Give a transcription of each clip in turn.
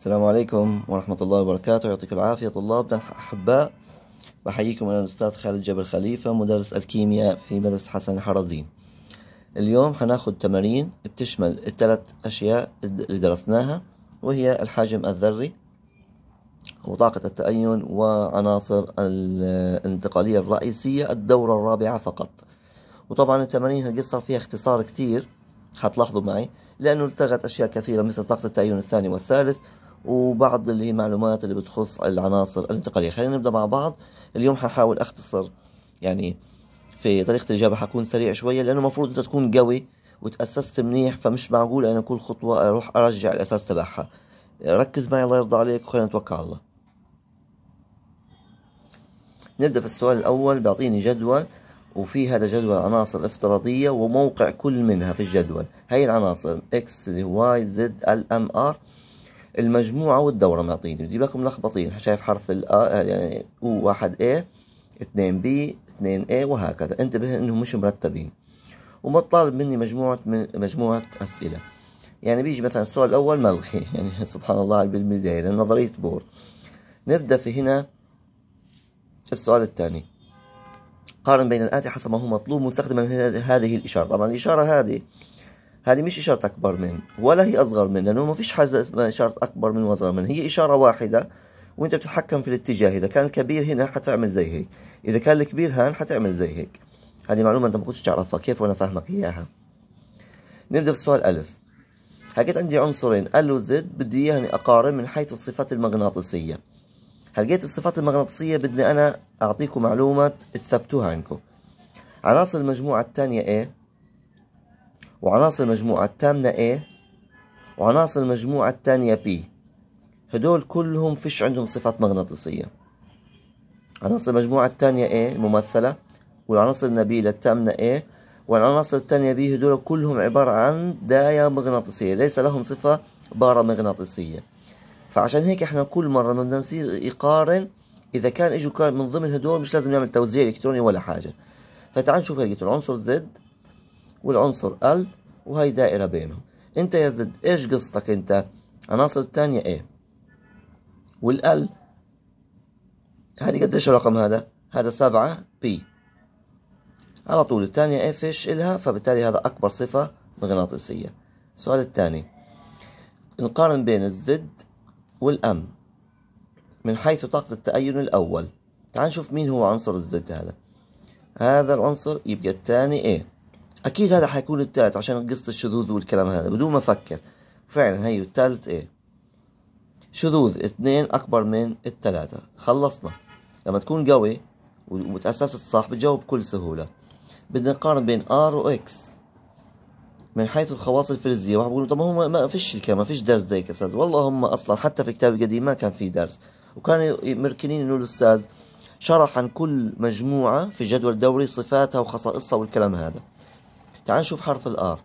السلام عليكم ورحمة الله وبركاته يعطيكم العافية طلابنا أحباء بحييكم أنا الأستاذ خالد جبل خليفة مدرس الكيمياء في مدرسة حسن حرزين اليوم حناخد تمارين بتشمل الثلاث أشياء اللي درسناها وهي الحجم الذري وطاقة التأين وعناصر الانتقالية الرئيسية الدورة الرابعة فقط وطبعا التمارين هالقصة فيها اختصار كتير هتلاحظوا معي لأنه التغت أشياء كثيرة مثل طاقة التأين الثاني والثالث وبعض اللي هي معلومات اللي بتخص العناصر الانتقالية خلينا نبدأ مع بعض اليوم ححاول أختصر يعني في طريقة الإجابة حكون سريع شوية لأنه المفروض أنت تكون قوي وتأسست منيح فمش معقول أنا كل خطوة أروح أرجع الأساس تبعها ركز معي الله يرضى عليك وخلينا نتوكل على الله نبدأ في السؤال الأول بيعطيني جدول وفي هذا جدول عناصر افتراضية وموقع كل منها في الجدول هاي العناصر X اللي هو Y Z L M R المجموعة والدورة معطيني بدي لكم ملخبطين شايف حرف ال يعني U واحد A 2 B 2 A وهكذا انتبه انهم مش مرتبين ومطالب مني مجموعة من مجموعة أسئلة يعني بيجي مثلا السؤال الأول ملخي يعني سبحان الله بالبداية لأن نظرية بور نبدأ في هنا السؤال الثاني قارن بين الآتي حسب ما هو مطلوب مستخدما هذه الإشارة طبعا الإشارة هذه هذه مش إشارة أكبر من ولا هي أصغر من لأنه ما فيش حاجة اسمها إشارة أكبر من وأصغر من هي إشارة واحدة وأنت بتتحكم في الاتجاه إذا كان الكبير هنا حتعمل زي هيك إذا كان الكبير هان حتعمل زي هيك هذه معلومة أنت ما كنتش تعرفها كيف وأنا فاهمك إياها نبدأ بسؤال ألف حكيت عندي عنصرين ال وزد بدي إياهم أقارن من حيث الصفات المغناطيسية هلقيت الصفات المغناطيسية بدي أنا أعطيكم معلومة تثبتوها عندكم عناصر المجموعة الثانية ايه وعناصر المجموعة التامنة A وعناصر المجموعة الثانية B هدول كلهم فيش عندهم صفات مغناطيسية عناصر المجموعة الثانية A الممثلة والعناصر النبيلة التامنة A والعناصر الثانية B هدول كلهم عبارة عن داية مغناطيسية ليس لهم صفة بارامغناطيسية فعشان هيك احنا كل مرة بدنا نصير يقارن إذا كان إجوا من ضمن هدول مش لازم نعمل توزيع إلكتروني ولا حاجة فتعال نشوف هيك العنصر زد والعنصر ال وهي دائرة بينهم انت يا زد ايش قصتك انت عناصر الثانية ايه والال هذه قديش الرقم هذا هذا سبعة بي على طول الثانية ايه فيش إلها فبالتالي هذا أكبر صفة مغناطيسية السؤال الثاني نقارن بين الزد والأم من حيث طاقة التأين الأول تعال نشوف مين هو عنصر الزد هذا هذا العنصر يبقى الثاني ايه اكيد هذا حيكون التالت عشان قصة الشذوذ والكلام هذا بدون ما افكر فعلا هي التالت ايه شذوذ اثنين اكبر من الثلاثة خلصنا لما تكون قوي وتأسست صح بتجاوب بكل سهولة بدنا نقارن بين ار واكس من حيث الخواص الفلزيه واحد بيقول طب ما هو ما فيش الكلام ما فيش درس زي كذا والله هم اصلا حتى في الكتاب القديم ما كان في درس وكانوا مركنين انه الاستاذ شرح عن كل مجموعه في جدول دوري صفاتها وخصائصها والكلام هذا تعال نشوف حرف الار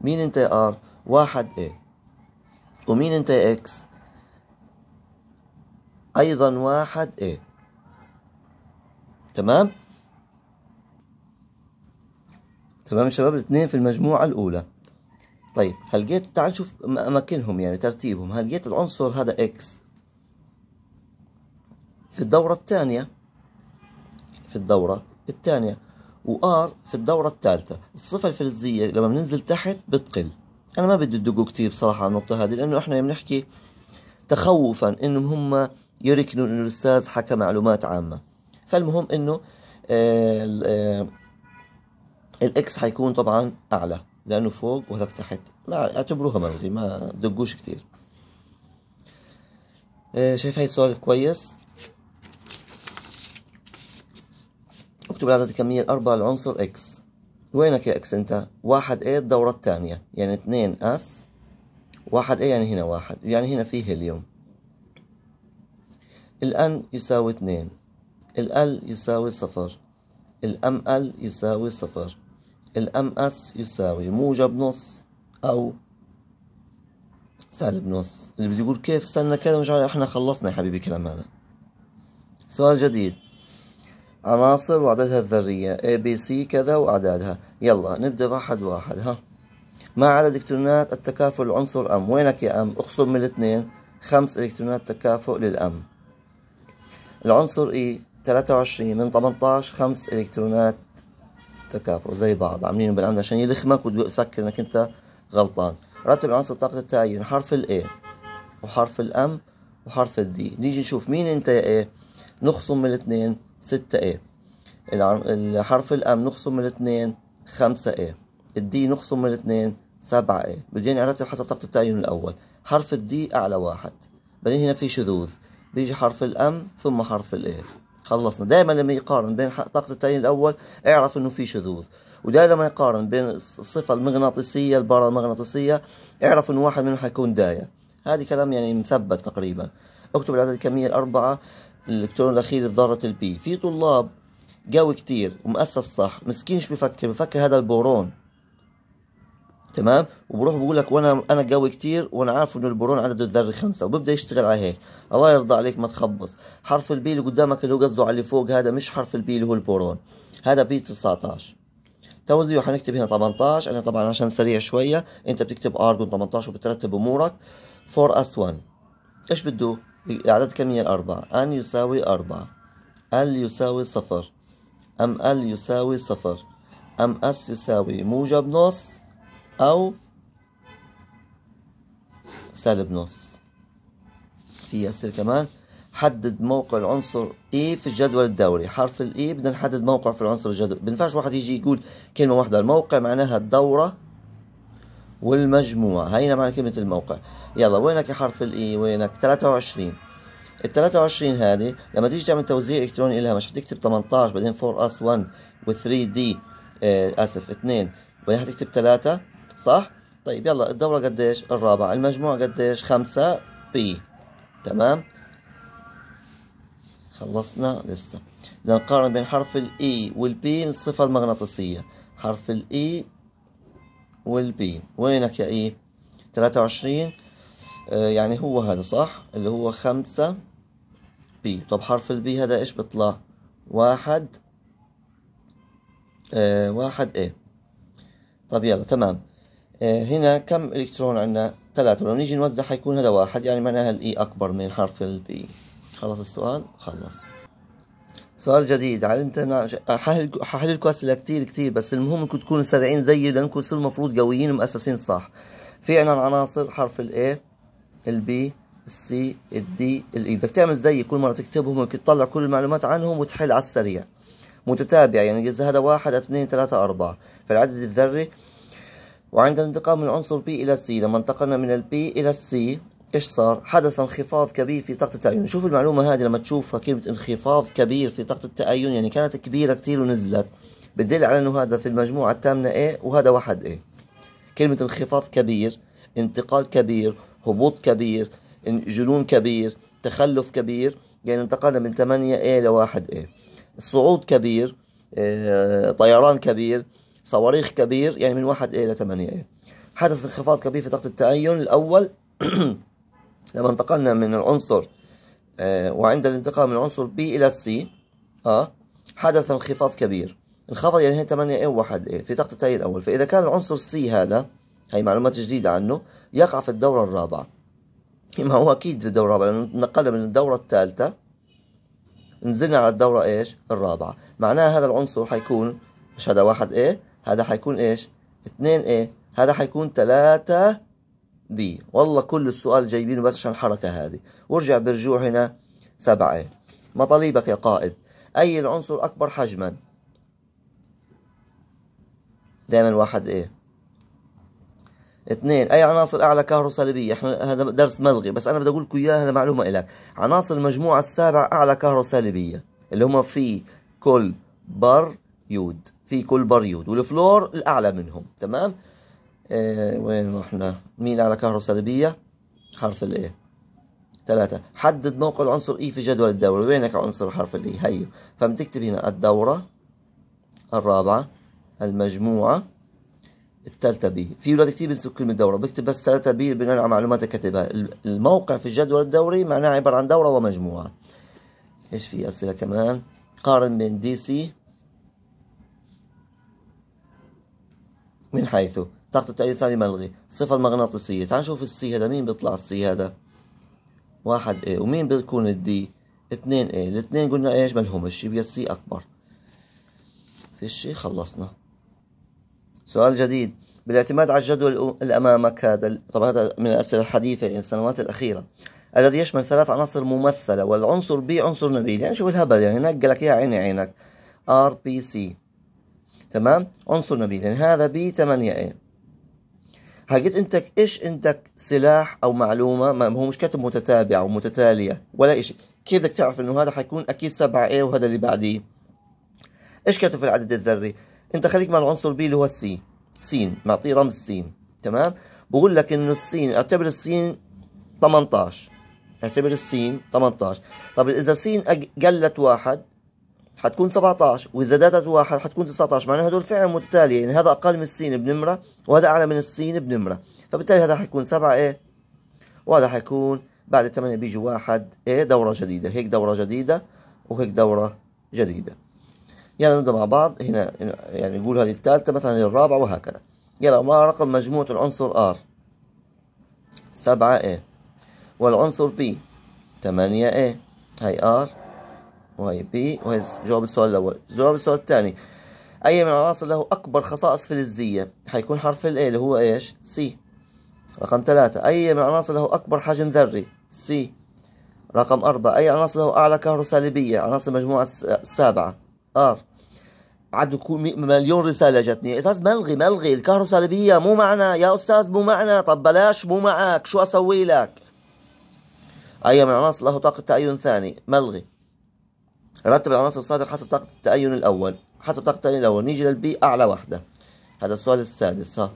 مين انت يا ار واحد a ومين انت يا اكس ايضا واحد a تمام تمام شباب الاثنين في المجموعة الأولى طيب هل جيت تعال نشوف أماكنهم يعني ترتيبهم هل جيت العنصر هذا اكس في الدورة الثانية في الدورة الثانية وآر في الدورة الثالثة الصفة الفلزية لما بننزل تحت بتقل أنا ما بدي أدقوا كثير بصراحة على النقطة هذه لأنه إحنا بنحكي تخوفا إنهم هم يركنوا إنه الأستاذ حكى معلومات عامة فالمهم إنه آه، آه، الإكس حيكون طبعا أعلى لأنه فوق وهذاك تحت ما اعتبروها ملغي ما دقوش كثير. آه، شايف هاي السؤال كويس نكتب العدد الكمية الأربعة العنصر إكس وينك يا إكس أنت؟ واحد إيه الدورة الثانية يعني اتنين أس واحد إيه يعني هنا واحد يعني هنا في هيليوم N يساوي اتنين ال يساوي صفر الام ML يساوي صفر الام MS يساوي موجب نص او سالب نص اللي بده يقول كيف استنى كذا مش عارف احنا خلصنا يا حبيبي كلام هذا سؤال جديد عناصر وعددها الذرية C كذا وأعدادها يلا نبدأ واحد واحد ها ما عدد إلكترونات التكافؤ العنصر أم وينك يا أم اخصم من الاثنين خمس إلكترونات تكافؤ للأم العنصر E 23 من 18 خمس إلكترونات تكافؤ زي بعض عاملين بالعمد عشان يلخمك وتفكر انك انت غلطان رتب عناصر طاقة التعيين حرف ال A وحرف الأم وحرف الدي نيجي نشوف مين انت يا A نخصم من الاثنين ستة A الحرف الام نخصم من الاثنين خمسة A الدي نخصم من الاثنين سبعة A بدين ارتب حسب طاقة التعين الاول حرف الدي اعلى واحد بعدين هنا في شذوذ بيجي حرف الام ثم حرف الايه خلصنا دائما لما يقارن بين طاقة التعيين الأول اعرف إنه في شذوذ ودائما لما يقارن بين الصفة المغناطيسية البارة المغناطيسية اعرف إنه واحد منهم حيكون داية هذه كلام يعني مثبت تقريبا اكتب العدد الكمية الأربعة الالكترون الاخير الذره البي في طلاب جاوا كتير ومؤسس صح مسكين شو بفكر بفكر هذا البورون تمام وبروح بقول لك وانا انا جاوي كتير وانا عارف انه البورون عدده الذري خمسة وببدا يشتغل على هيك الله يرضى عليك ما تخبص حرف البي اللي قدامك اللي هو قصده على اللي فوق هذا مش حرف البي اللي هو البورون هذا بي 19 توزيع حنكتب هنا 18 انا طبعا عشان سريع شويه انت بتكتب ارجون 18 وبترتب امورك 4 اس 1 ايش بده أعداد كمية الأربعة أن يساوي أربعة ال يساوي صفر أم ال يساوي صفر أم اس يساوي موجب نص أو سالب نص في أسئلة كمان حدد موقع العنصر اي e في الجدول الدوري حرف الاي e، بدنا نحدد موقع في العنصر الجدول بنفعش واحد يجي يقول كلمه واحده الموقع معناها الدوره والمجموع هينا معنى نعم كلمة الموقع يلا وينك يا حرف الاي e؟ وينك 23 ال 23 هذه لما تيجي تعمل توزيع الكتروني لها مش هتكتب 18 بعدين 4 اس 1 و 3 دي آه اسف 2 وبعدين هتكتب 3 صح؟ طيب يلا الدورة قديش؟ الرابعة المجموع قديش؟ 5 بي تمام؟ خلصنا لسه بدنا نقارن بين حرف الاي e والبي من الصفة المغناطيسية حرف الاي e والبي وينك يا ايه 23 آه يعني هو هذا صح اللي هو خمسة بي طب حرف البي هذا ايش بيطلع واحد آه واحد ايه طب يلا تمام آه هنا كم الكترون عندنا ثلاثة ولما نيجي نوزع حيكون هذا واحد يعني معناها الاي اكبر من حرف البي خلص السؤال خلص سؤال جديد علمت انا هحلل اسئله كتير كتير بس المهم انكم تكونوا سريعين زيي لانكم تصيروا المفروض قويين ومؤسسين صح في عنا العناصر حرف الاي البي السي الدي الاي e. بدك تعمل زيي كل مره تكتبهم وتطلع كل المعلومات عنهم وتحل على السريع متتابع يعني إذا هذا واحد اثنين ثلاثة أربعة في العدد الذري وعند الانتقال من العنصر بي إلى سي لما انتقلنا من البي إلى السي ايش صار؟ حدث انخفاض كبير في طاقة التأين، شوف المعلومة هذه لما تشوفها كلمة انخفاض كبير في طاقة التأين يعني كانت كبيرة كثير ونزلت، بدل على انه هذا في المجموعة الثامنة A وهذا واحد A. كلمة انخفاض كبير، انتقال كبير، هبوط كبير، جنون كبير، تخلف كبير، يعني انتقلنا من 8 A ل 1 A. صعود كبير، آه، طيران كبير، صواريخ كبير، يعني من 1 A ل 8 A. حدث انخفاض كبير في طاقة التأين الأول لما انتقلنا من العنصر آه، وعند الانتقال من العنصر B إلى C اه حدث انخفاض كبير انخفض يعني هي 8 a و 1 a في التالي الأول فإذا كان العنصر C هذا هي معلومات جديدة عنه يقع في الدورة الرابعة ما هو أكيد في الدورة الرابعة لأنه انتقلنا من الدورة الثالثة نزلنا على الدورة إيش الرابعة معناها هذا العنصر حيكون مش هذا 1 a هذا حيكون إيش 2 a هذا حيكون 3 بي والله كل السؤال جايبينه بس عشان الحركة هذه وارجع برجوع هنا سبعة مطالبك يا قائد أي العنصر أكبر حجما دائما واحد إيه اثنين أي عناصر أعلى كهروسلبية احنا هذا درس ملغي بس أنا بدي أقول لكم إياها معلومة إلك عناصر المجموعة السابعة أعلى كهروسلبية اللي هم في كل بر يود في كل بر يود والفلور الأعلى منهم تمام إيه، وين رحنا مين على كهرباء سلبية حرف الايه ثلاثة حدد موقع العنصر إي e في جدول الدورة وينك عنصر حرف الإي e؟ هيو فبتكتب هنا الدورة الرابعة المجموعة الثالثة بي في ولاد كتير بنسوا كلمة دورة بكتب بس ثلاثة بي بناء على معلومات اللي كاتبها الموقع في الجدول الدوري معناه عبارة عن دورة ومجموعة ايش في أسئلة كمان قارن بين دي سي من حيث طاقة التأيد الثاني ملغي الصفة المغناطيسية تعال نشوف السي هذا مين بيطلع السي هذا واحد ايه ومين بيكون الدي اثنين ايه الاثنين قلنا ايش ملهمش يبقى السي أكبر في شي خلصنا سؤال جديد بالاعتماد على الجدول الأمامك هذا طب هذا من الأسئلة الحديثة يعني السنوات الأخيرة الذي يشمل ثلاث عناصر ممثلة والعنصر بي عنصر نبيل يعني شوف الهبل يعني نقلك لك إياها عيني عينك ار بي سي تمام عنصر نبيل يعني هذا بي 8 ايه هلقيت انت ايش عندك سلاح او معلومه ما هو مش كاتب متتابعه ومتتاليه ولا شيء كيف بدك تعرف انه هذا حيكون اكيد 7 a وهذا اللي بعديه ايش كاتب في العدد الذري انت خليك مع العنصر بي اللي هو السي سين معطيه رمز سين تمام بقول لك انه السين اعتبر السين 18 اعتبر السين 18 طب اذا سين قلت واحد حتكون 17 واذا زادت واحد حتكون 19 معناها هدول فعلا متتاليه يعني هذا اقل من السين بنمره وهذا اعلى من السين بنمره فبالتالي هذا حيكون 7 ايه وهذا حيكون بعد 8 بيجي واحد ايه دوره جديده هيك دوره جديده وهيك دوره جديده يلا نبدا مع بعض هنا يعني نقول هذه الثالثه مثلا الرابعه وهكذا يلا ما رقم مجموعه العنصر r 7 a إيه؟ والعنصر بي 8 a هي r واي بي وهي جواب السؤال الأول جواب السؤال الثاني أي من العناصر له أكبر خصائص فلزية حيكون حرف ال اللي هو إيش سي رقم ثلاثة أي من العناصر له أكبر حجم ذري سي رقم أربعة أي عناصر له أعلى كهروسالبية عناصر المجموعة السابعة آر عاد مليون رسالة جتني أستاذ ملغي ملغي الكهروسالبية مو معنا يا أستاذ مو معنا طب بلاش مو معك شو أسوي لك أي من العناصر له طاقة تأين ثاني ملغي رتب العناصر السابقة حسب طاقة التأين الأول حسب طاقة التأين الأول نيجي للبي أعلى واحدة هذا السؤال السادس ها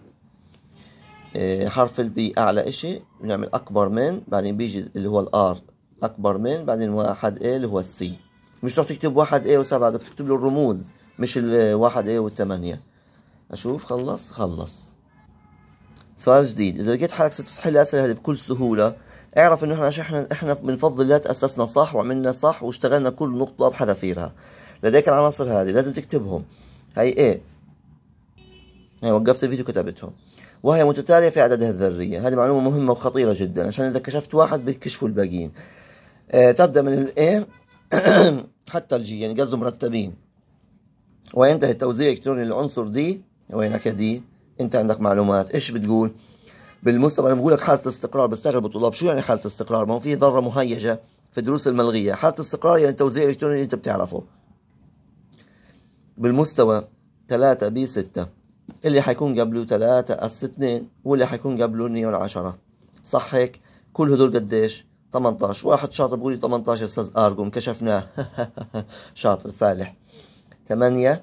إيه، حرف البي أعلى إشي بنعمل أكبر من بعدين بيجي اللي هو الآر أكبر من بعدين واحد إيه اللي هو السي مش رح تكتب واحد إيه وسبعة بدك تكتب له الرموز مش الواحد إيه والثمانية أشوف خلص خلص سؤال جديد إذا لقيت حالك ستحل الأسئلة هذه بكل سهولة اعرف انه احنا احنا احنا من فضل الله تاسسنا صح وعملنا صح واشتغلنا كل نقطه بحذافيرها لديك العناصر هذه لازم تكتبهم هي ايه هي وقفت الفيديو كتبتهم وهي متتاليه في عددها الذريه هذه معلومه مهمه وخطيره جدا عشان اذا كشفت واحد بيكشفوا الباقيين آه تبدا من الايه حتى الجي يعني قصده مرتبين وينتهي التوزيع الالكتروني للعنصر دي وينك دي انت عندك معلومات ايش بتقول بالمستوى انا بقول لك حاله استقرار بستغرب الطلاب شو يعني حاله استقرار ما هو في ذره مهيجه في الدروس الملغيه حاله استقرار يعني توزيع الكتروني انت بتعرفه بالمستوى 3 ب 6 اللي حيكون قبله 3 اس 2 واللي حيكون قبله 2 10 صح هيك كل هدول قديش 18 واحد شاطر بقول لي 18 استاذ ارجون كشفناه شاطر فالح 8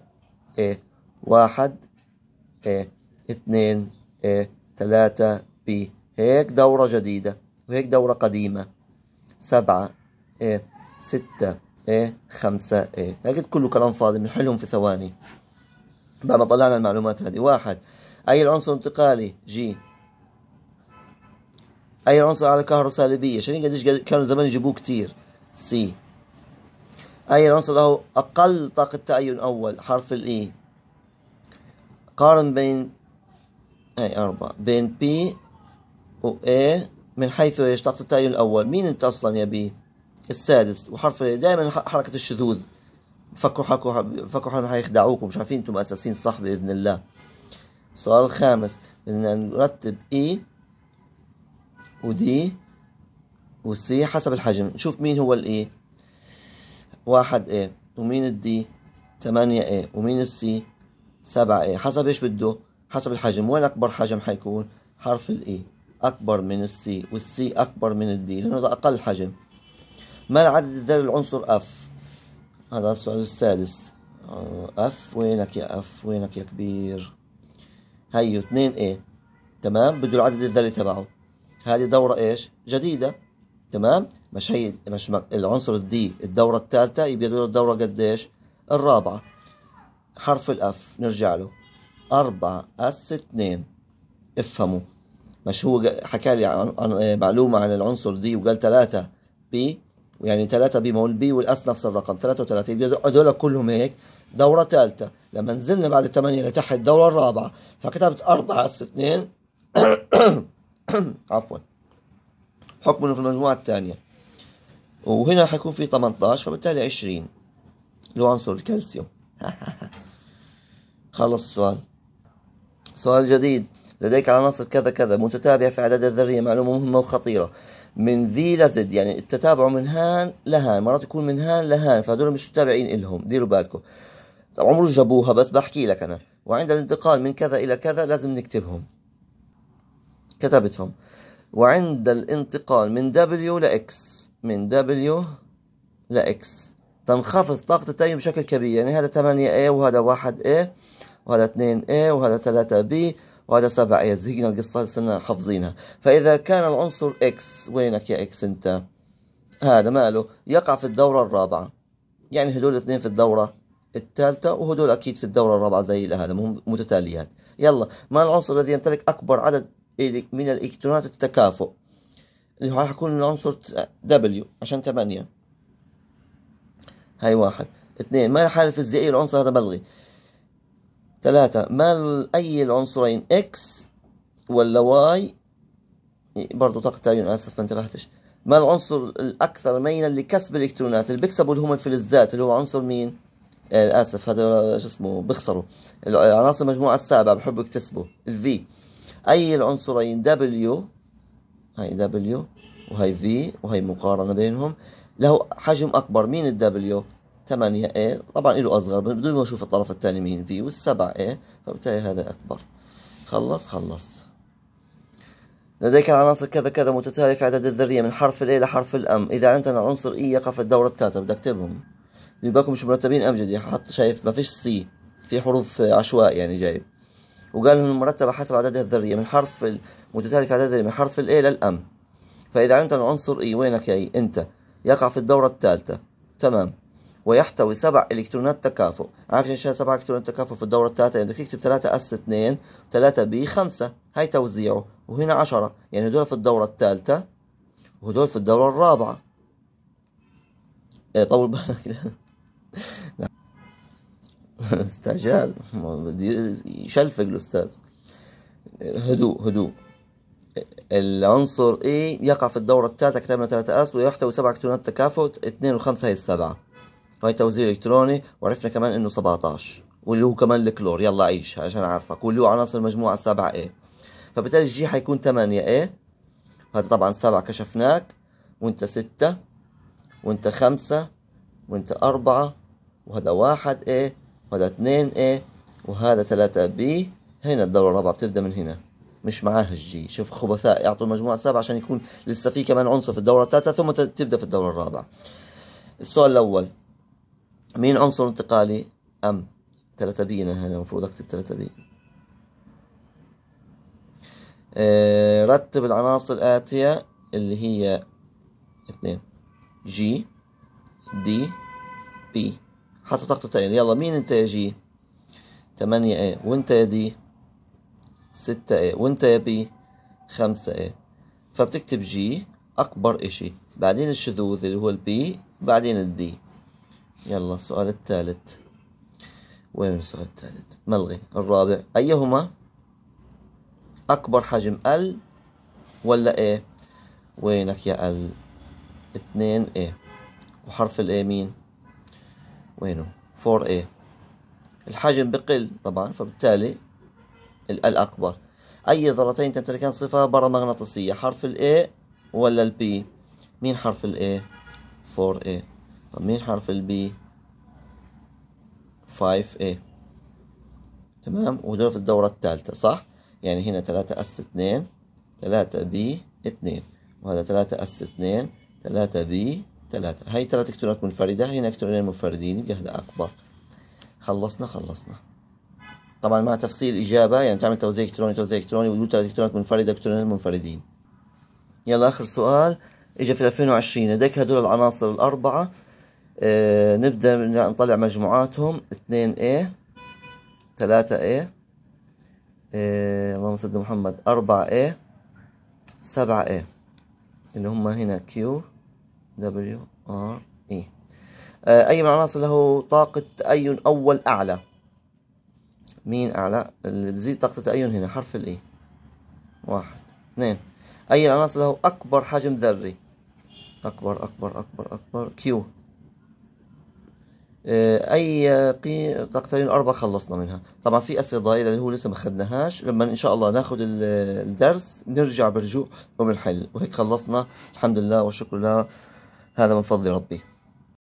ايه واحد ايه اثنين ايه ثلاثة بي هيك دورة جديدة وهيك دورة قديمة سبعة ايه ستة ايه خمسة ايه هيك كله كلام فاضي بنحلهم في ثواني بعد ما طلعنا المعلومات هذه واحد أي العنصر انتقالي جي أي عنصر على كهرباء سالبية شايفين قديش كانوا زمان يجيبوه كتير سي أي عنصر له أقل طاقة تأين أول حرف الإي e. قارن بين أي أربعة بين بي و A من حيث إيش تحت التعليل الأول مين أنت أصلا يا بي السادس وحرف دائما حركة الشذوذ فكوا حكوا فكوا حكوا حيخدعوكم مش عارفين أنتم أساسين صح بإذن الله السؤال الخامس بدنا نرتب إي e ودي وسي حسب الحجم نشوف مين هو الإي e. واحد إيه ومين الدي ثمانية ايه ومين السي سبعة ايه حسب ايش بده حسب الحجم وين أكبر حجم حيكون حرف الإي e. أكبر من السي والسي أكبر من الدي لأنه ده أقل حجم ما العدد الذري للعنصر اف هذا السؤال السادس اف آه، وينك يا اف وينك يا كبير هيو 2 اي تمام بده العدد الذري تبعه هذه دورة ايش جديدة تمام مش هي مش العنصر الدي الدورة الثالثة يبقى الدورة قديش الرابعة حرف الاف نرجع له أربعة أس اتنين افهموا مش هو حكى لي عن آه، معلومة عن العنصر دي وقال تلاتة بي يعني ثلاثة بي ما هو البي والاس نفس الرقم ثلاثة يبقى هذول كلهم هيك دوره ثالثه لما نزلنا بعد الثمانيه لتحت الدوره الرابعه فكتبت أربعة اس اتنين عفوا حكم انه في المجموعه الثانيه وهنا حيكون في 18 فبالتالي 20 اللي هو عنصر الكالسيوم خلص السؤال سؤال جديد لديك عناصر كذا كذا متتابعة في أعداد الذرية معلومة مهمة وخطيرة من ذي لزد يعني التتابع من هان لهان مرات يكون من هان لهان فهدول مش متابعين إلهم ديروا بالكم طيب، عمره جابوها بس بحكي لك أنا وعند الانتقال من كذا إلى كذا لازم نكتبهم كتبتهم وعند الانتقال من W لإكس من W لإكس تنخفض طاقة التيم بشكل كبير يعني هذا 8A وهذا 1A وهذا 2A وهذا 3B وهذا 7A زهقنا القصة صرنا حافظينها فإذا كان العنصر X وينك يا X أنت هذا ماله يقع في الدورة الرابعة يعني هدول الاثنين في الدورة الثالثة وهدول أكيد في الدورة الرابعة زي هذا متتاليات يلا ما العنصر الذي يمتلك أكبر عدد من الإلكترونات التكافؤ اللي هو حيكون العنصر W عشان ثمانية هاي واحد اثنين ما الحالة الفيزيائية العنصر هذا ملغي ثلاثة مال أي العنصرين إكس ولا واي برضو طاقة تعيون آسف ما انتبهتش ما العنصر الأكثر ميلا لكسب الإلكترونات اللي بيكسبوا اللي هم الفلزات اللي هو عنصر مين؟ آه آسف هذا شو اسمه بيخسروا عناصر المجموعة السابعة بحبوا يكتسبوا V أي العنصرين دبليو هاي دبليو وهي في وهي مقارنة بينهم له حجم أكبر مين الدبليو؟ 8 A طبعا له أصغر بدون ما أشوف الطرف الثاني مين وال7 A فبالتالي هذا أكبر خلص خلص لديك العناصر كذا كذا متتالية في أعداد الذرية من حرف ال لحرف الأم إذا علمت أن العنصر إي e يقع في الدورة الثالثة بدي أكتبهم يبقى مش مرتبين أمجد حط شايف ما فيش سي في حروف عشواء يعني جايب وقال لهم المرتبة حسب أعدادها الذرية من حرف المتتالي في أعداد الذرية من حرف ال للأم فإذا علمت أن العنصر إي e، وينك يا إي e؟ أنت يقع في الدورة الثالثة تمام ويحتوي سبع إلكترونات تكافؤ عارف ايش سبع إلكترونات تكافؤ في الدورة الثالثة يعني بدك تكتب 3 اس 2 3 بي 5 هي توزيعه وهنا 10 يعني هدول في الدورة الثالثة وهدول في الدورة الرابعة ايه طول بالك استعجال بده يشلفق الأستاذ هدوء هدوء العنصر A إيه؟ يقع في الدورة الثالثة كتبنا 3 اس ويحتوي سبع إلكترونات تكافؤ 2 و5 هي السبعة هاي توزيع الكتروني وعرفنا كمان انه 17 واللي هو كمان الكلور يلا عيش عشان اعرفك واللي هو عناصر المجموعه 7 a فبالتالي الجي حيكون 8 a هذا طبعا 7 كشفناك وانت 6 وانت 5 وانت 4 وهذا 1 a وهذا 2 a وهذا 3 b هنا الدوره الرابعه بتبدا من هنا مش معاه الجي شوف خبثاء يعطوا المجموعة سبعة عشان يكون لسه في كمان عنصر في الدورة الثالثة ثم تبدأ في الدورة الرابعة السؤال الأول مين عنصر انتقالي أم ثلاثة بي هنا المفروض أكتب ثلاثة بي آه، رتب العناصر الآتية اللي هي اثنين جي دي بي حسب طاقة التأهيل يلا مين انت يا جي تمانية ايه وانت يا دي ستة ايه وانت يا بي خمسة ايه فبتكتب جي أكبر إشي بعدين الشذوذ اللي هو البي بعدين الدي يلا السؤال الثالث وين السؤال الثالث ملغي الرابع أيهما أكبر حجم ال ولا A وينك يا ال اتنين A وحرف ال مين وينه 4A الحجم بقل طبعا فبالتالي ال أكبر أي ذرتين تمتلكان صفة برمغناطيسية حرف ال ولا ال مين حرف ال A 4A طب مين حرف البي 5A تمام ودول في الدورة الثالثة صح يعني هنا 3 أس 2 3 بي 2 وهذا 3 أس 2 3 بي 3 هاي تلاتة كتلات منفردة هنا كتلين منفردين بجهد أكبر خلصنا خلصنا طبعا مع تفصيل إجابة يعني تعمل توزيع إلكتروني توزيع إلكتروني ودول ثلاث إلكترونات منفردة إلكترونات منفردين يلا آخر سؤال إجا في 2020 لديك هدول العناصر الأربعة آه، نبدأ نطلع مجموعاتهم 2A 3A آه، اللهم صل محمد 4A 7A اللي هم هنا Q W R E آه، أي من العناصر له طاقة تأين أول أعلى مين أعلى اللي بزيد طاقة التأين هنا حرف الإي e. واحد اثنين أي العناصر له أكبر حجم ذري أكبر أكبر أكبر أكبر كيو آه، اي تقتلين اربع خلصنا منها طبعا في اسئله ضايله اللي هو لسه ما اخذناهاش لما ان شاء الله ناخد الدرس نرجع برجوع وبنحل وهيك خلصنا الحمد لله والشكر لله هذا من فضل ربي